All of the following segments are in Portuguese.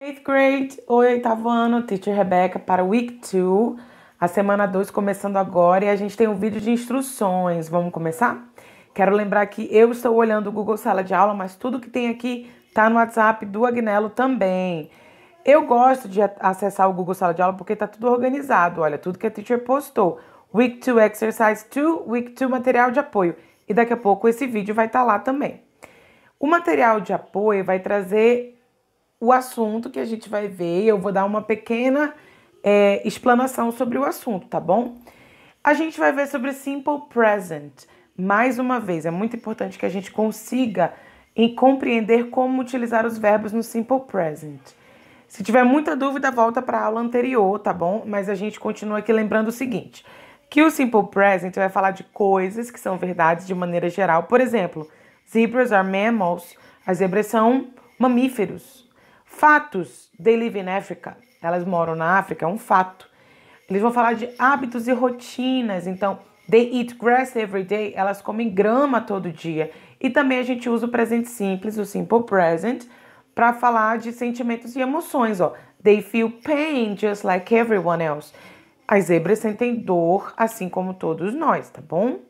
Eighth grade, oitavo ano, Teacher Rebecca para Week 2, a semana 2 começando agora e a gente tem um vídeo de instruções. Vamos começar? Quero lembrar que eu estou olhando o Google Sala de Aula, mas tudo que tem aqui tá no WhatsApp do Agnello também. Eu gosto de acessar o Google Sala de Aula porque tá tudo organizado, olha, tudo que a teacher postou. Week 2 Exercise 2, Week 2 Material de Apoio. E daqui a pouco esse vídeo vai estar tá lá também. O material de apoio vai trazer o assunto que a gente vai ver. Eu vou dar uma pequena é, explanação sobre o assunto, tá bom? A gente vai ver sobre Simple Present. Mais uma vez, é muito importante que a gente consiga em compreender como utilizar os verbos no Simple Present. Se tiver muita dúvida, volta para a aula anterior, tá bom? Mas a gente continua aqui lembrando o seguinte: que o Simple Present vai falar de coisas que são verdades de maneira geral. Por exemplo, zebras are mammals. As zebras são mamíferos. Fatos, they live in Africa. Elas moram na África, é um fato. Eles vão falar de hábitos e rotinas. Então, they eat grass every day. Elas comem grama todo dia. E também a gente usa o presente simples, o simple present, para falar de sentimentos e emoções. Ó. They feel pain just like everyone else. As zebras sentem dor, assim como todos nós, tá bom?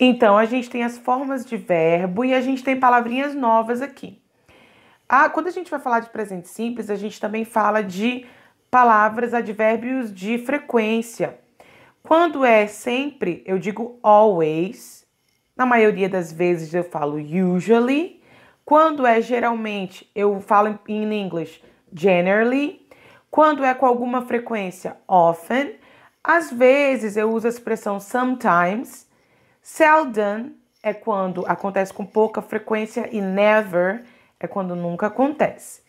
Então, a gente tem as formas de verbo e a gente tem palavrinhas novas aqui. Ah, quando a gente vai falar de presente simples, a gente também fala de palavras, advérbios de frequência. Quando é sempre, eu digo always. Na maioria das vezes eu falo usually. Quando é geralmente, eu falo em inglês generally. Quando é com alguma frequência, often. Às vezes eu uso a expressão sometimes. Seldom é quando acontece com pouca frequência e never é quando nunca acontece.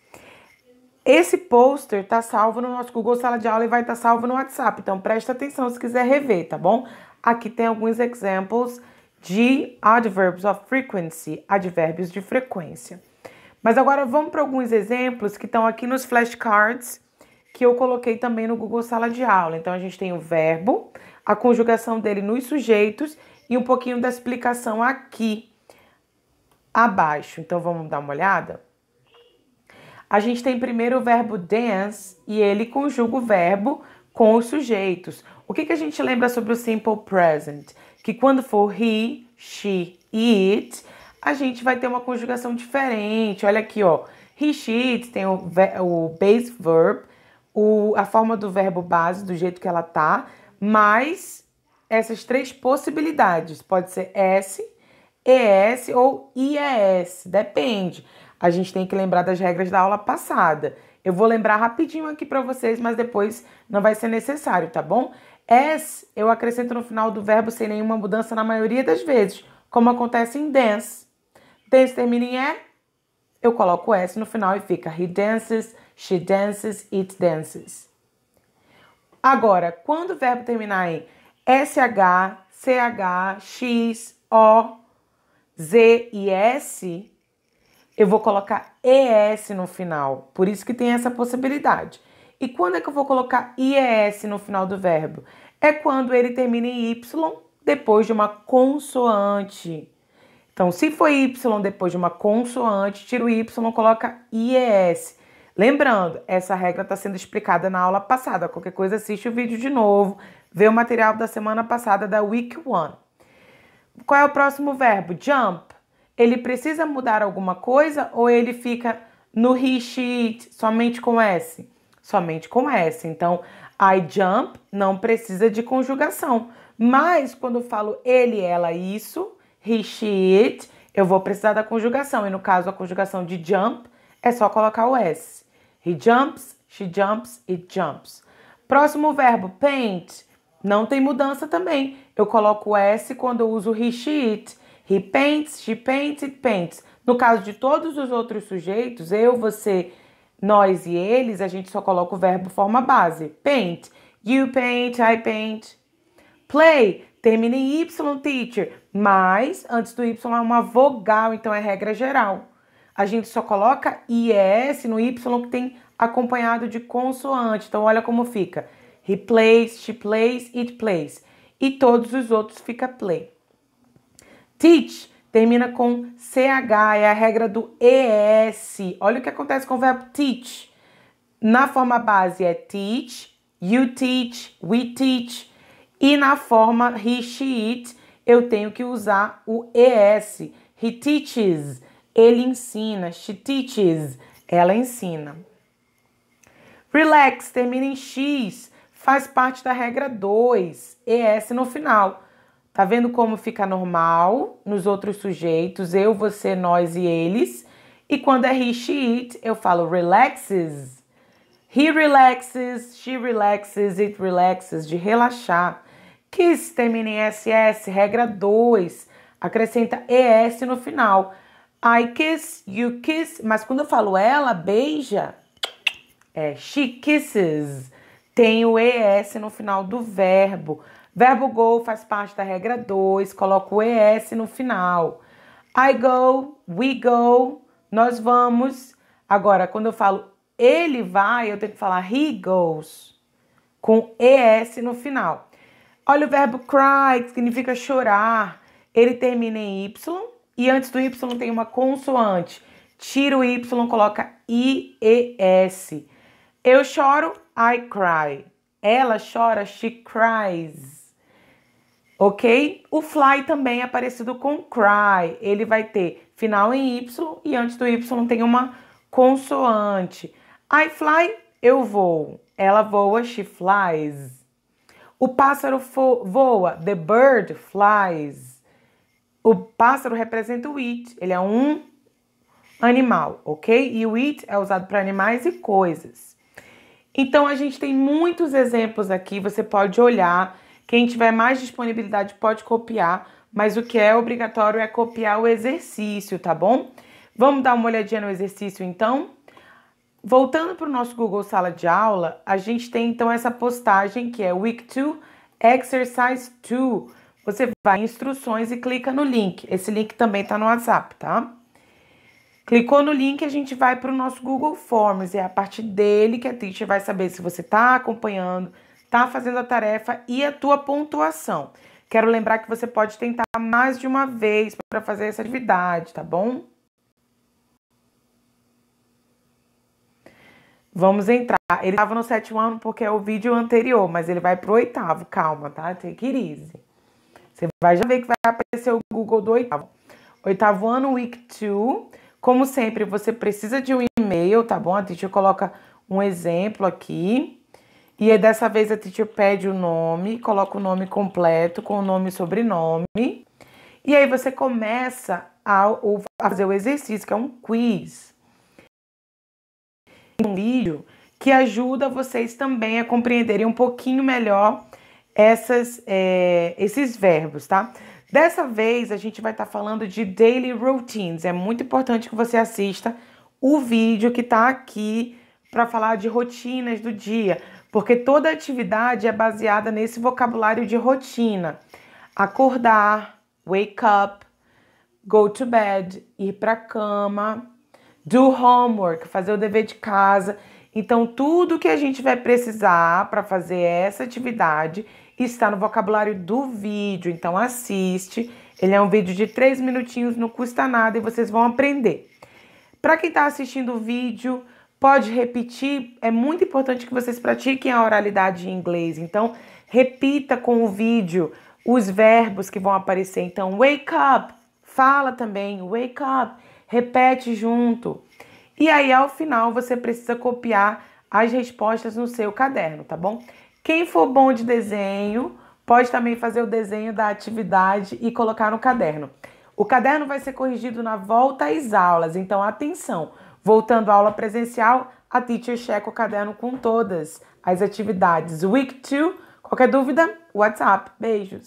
Esse pôster tá salvo no nosso Google Sala de Aula e vai estar tá salvo no WhatsApp. Então presta atenção se quiser rever, tá bom? Aqui tem alguns exemplos de adverbs of frequency, advérbios de frequência. Mas agora vamos para alguns exemplos que estão aqui nos flashcards que eu coloquei também no Google Sala de Aula. Então a gente tem o verbo, a conjugação dele nos sujeitos e um pouquinho da explicação aqui abaixo. Então vamos dar uma olhada? A gente tem primeiro o verbo dance e ele conjuga o verbo com os sujeitos. O que, que a gente lembra sobre o simple present? Que quando for he, she it, a gente vai ter uma conjugação diferente. Olha aqui, ó. He, she, it tem o, o base verb, o, a forma do verbo base, do jeito que ela tá, mais essas três possibilidades. Pode ser S, ES ou IES, depende. A gente tem que lembrar das regras da aula passada. Eu vou lembrar rapidinho aqui para vocês, mas depois não vai ser necessário, tá bom? s eu acrescento no final do verbo sem nenhuma mudança na maioria das vezes, como acontece em dance. Dance termina em E, eu coloco S no final e fica he dances, she dances, it dances. Agora, quando o verbo terminar em SH, CH, X, O, Z e S, eu vou colocar ES no final. Por isso que tem essa possibilidade. E quando é que eu vou colocar IES no final do verbo? É quando ele termina em Y depois de uma consoante. Então, se for Y depois de uma consoante, tira o Y, e coloca IES. Lembrando, essa regra está sendo explicada na aula passada. Qualquer coisa, assiste o vídeo de novo. Vê o material da semana passada da Week One. Qual é o próximo verbo? Jump. Ele precisa mudar alguma coisa ou ele fica no he, she, somente com S? Somente com S. Então, I jump não precisa de conjugação. Mas quando eu falo ele, ela, isso, he, she, it, eu vou precisar da conjugação. E no caso, a conjugação de jump é só colocar o S. He jumps, she jumps, it jumps. Próximo verbo, paint. Não tem mudança também. Eu coloco S quando eu uso he, she, it. He paints, she paints, it paints. No caso de todos os outros sujeitos, eu, você, nós e eles, a gente só coloca o verbo forma base. Paint. You paint, I paint. Play. Termina em Y, teacher. Mas, antes do Y é uma vogal, então é regra geral. A gente só coloca IES no Y que tem acompanhado de consoante. Então, olha como fica. He plays, she plays, it plays e todos os outros fica play. Teach termina com CH, é a regra do ES. Olha o que acontece com o verbo teach. Na forma base é teach, you teach, we teach. E na forma he, she, it, eu tenho que usar o ES. He teaches, ele ensina. She teaches, ela ensina. Relax termina em X faz parte da regra 2, ES no final. Tá vendo como fica normal nos outros sujeitos, eu, você, nós e eles? E quando é he, she, it, eu falo relaxes. He relaxes, she relaxes, it relaxes, de relaxar. Kiss termina em SS, regra 2. Acrescenta ES no final. I kiss, you kiss, mas quando eu falo ela, beija, é she kisses tem o ES no final do verbo. Verbo go faz parte da regra 2, coloca o ES no final. I go, we go, nós vamos. Agora, quando eu falo ele vai, eu tenho que falar he goes, com ES no final. Olha o verbo cry, que significa chorar. Ele termina em Y e antes do Y tem uma consoante. Tira o Y, coloca IES. Eu choro, I cry. Ela chora, she cries. Ok? O fly também é parecido com cry. Ele vai ter final em Y e antes do Y tem uma consoante. I fly, eu vou. Ela voa, she flies. O pássaro voa, the bird flies. O pássaro representa o it, ele é um animal, ok? E o it é usado para animais e coisas. Então a gente tem muitos exemplos aqui, você pode olhar, quem tiver mais disponibilidade pode copiar, mas o que é obrigatório é copiar o exercício, tá bom? Vamos dar uma olhadinha no exercício então? Voltando para o nosso Google Sala de Aula, a gente tem então essa postagem que é Week 2 Exercise 2. Você vai em instruções e clica no link. Esse link também está no WhatsApp, tá? Clicou no link, a gente vai para o nosso Google Forms. É a partir dele que a teacher vai saber se você está acompanhando, está fazendo a tarefa e a tua pontuação. Quero lembrar que você pode tentar mais de uma vez para fazer essa atividade, tá bom? Vamos entrar. Ele estava no sétimo ano porque é o vídeo anterior, mas ele vai para o oitavo. Calma, tá? Take it easy. Você vai já ver que vai aparecer o Google do oitavo. Oitavo ano, week 2. Como sempre, você precisa de um e-mail, tá bom? A teacher coloca um exemplo aqui. E aí, dessa vez, a teacher pede o nome, coloca o nome completo com o nome e sobrenome. E aí, você começa a, a fazer o exercício, que é um quiz. Um vídeo que ajuda vocês também a compreenderem um pouquinho melhor essas, é, esses verbos, tá? Dessa vez a gente vai estar tá falando de daily routines. É muito importante que você assista o vídeo que está aqui para falar de rotinas do dia, porque toda atividade é baseada nesse vocabulário de rotina. Acordar, wake up, go to bed, ir para cama, do homework, fazer o dever de casa. Então, tudo que a gente vai precisar para fazer essa atividade está no vocabulário do vídeo. Então, assiste. Ele é um vídeo de três minutinhos, não custa nada e vocês vão aprender. Para quem está assistindo o vídeo, pode repetir. É muito importante que vocês pratiquem a oralidade em inglês. Então, repita com o vídeo os verbos que vão aparecer. Então, wake up, fala também, wake up, repete junto. E aí, ao final, você precisa copiar as respostas no seu caderno, tá bom? Quem for bom de desenho, pode também fazer o desenho da atividade e colocar no caderno. O caderno vai ser corrigido na volta às aulas, então atenção. Voltando à aula presencial, a teacher checa o caderno com todas as atividades. Week 2, qualquer dúvida, WhatsApp. Beijos.